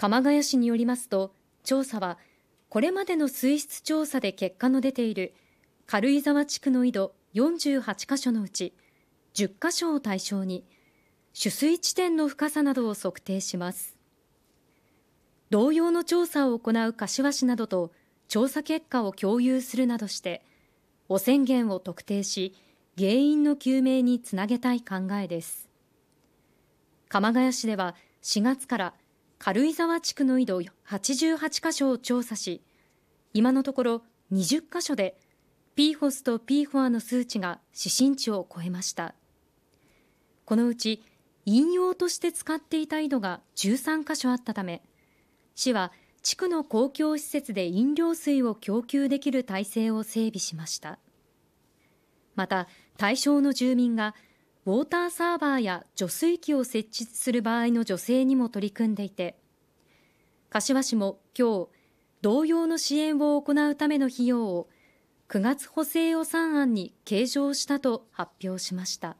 鎌ヶ谷市によりますと調査はこれまでの水質調査で結果の出ている軽井沢地区の井戸48か所のうち10か所を対象に取水地点の深さなどを測定します同様の調査を行う柏市などと調査結果を共有するなどして汚染源を特定し原因の究明につなげたい考えです鎌ヶ谷市では4月から軽井沢地区の井戸88か所を調査し今のところ20か所で PFOS と PFOA の数値が指針値を超えましたこのうち引用として使っていた井戸が13か所あったため市は地区の公共施設で飲料水を供給できる体制を整備しましたまた対象の住民がウォーターサーバーや除水機を設置する場合の助成にも取り組んでいて柏市もきょう同様の支援を行うための費用を9月補正予算案に計上したと発表しました。